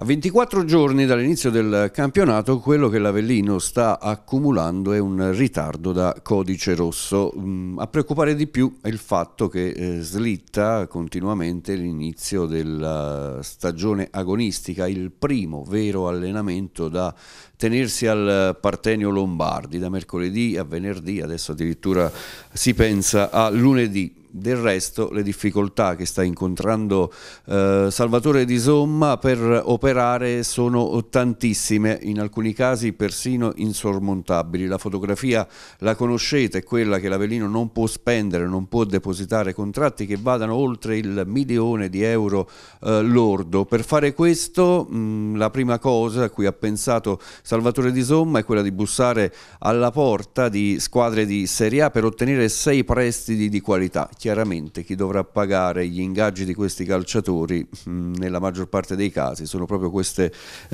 A 24 giorni dall'inizio del campionato quello che l'Avellino sta accumulando è un ritardo da codice rosso. Mm, a preoccupare di più è il fatto che eh, slitta continuamente l'inizio della stagione agonistica, il primo vero allenamento da tenersi al Partenio Lombardi da mercoledì a venerdì, adesso addirittura si pensa a lunedì del resto le difficoltà che sta incontrando eh, Salvatore Di Somma per operare sono tantissime, in alcuni casi persino insormontabili. La fotografia la conoscete, quella che l'Avelino non può spendere, non può depositare contratti che vadano oltre il milione di euro eh, lordo. Per fare questo mh, mm, la prima cosa a cui ha pensato Salvatore Di Somma è quella di bussare alla porta di squadre di Serie A per ottenere sei prestiti di qualità chiaramente chi dovrà pagare gli ingaggi di questi calciatori mm, nella maggior parte dei casi sono proprio queste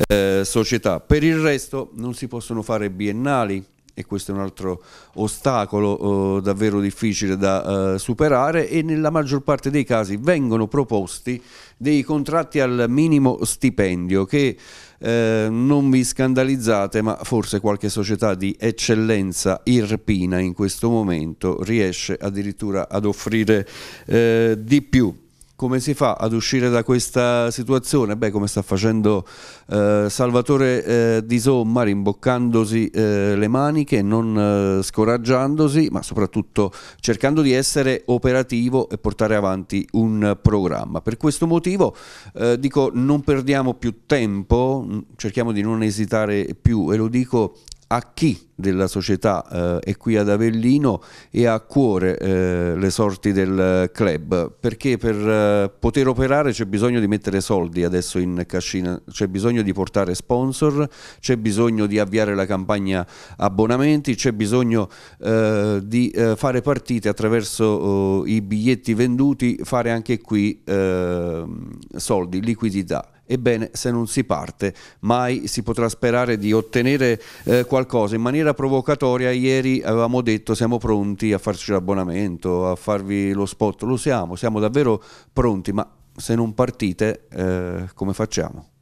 eh, società. Per il resto non si possono fare biennali, e questo è un altro ostacolo eh, davvero difficile da eh, superare e nella maggior parte dei casi vengono proposti dei contratti al minimo stipendio che eh, non vi scandalizzate ma forse qualche società di eccellenza irpina in questo momento riesce addirittura ad offrire eh, di più. Come si fa ad uscire da questa situazione? Beh, come sta facendo eh, Salvatore eh, Di Somma, rimboccandosi eh, le maniche, non eh, scoraggiandosi, ma soprattutto cercando di essere operativo e portare avanti un programma. Per questo motivo eh, dico non perdiamo più tempo, cerchiamo di non esitare più e lo dico a chi della società eh, è qui ad Avellino e ha a cuore eh, le sorti del club perché per eh, poter operare c'è bisogno di mettere soldi adesso in cascina c'è bisogno di portare sponsor c'è bisogno di avviare la campagna abbonamenti c'è bisogno eh, di eh, fare partite attraverso oh, i biglietti venduti fare anche qui eh, soldi liquidità Ebbene, se non si parte, mai si potrà sperare di ottenere eh, qualcosa. In maniera provocatoria, ieri avevamo detto siamo pronti a farci l'abbonamento, a farvi lo spot, lo siamo, siamo davvero pronti, ma se non partite, eh, come facciamo?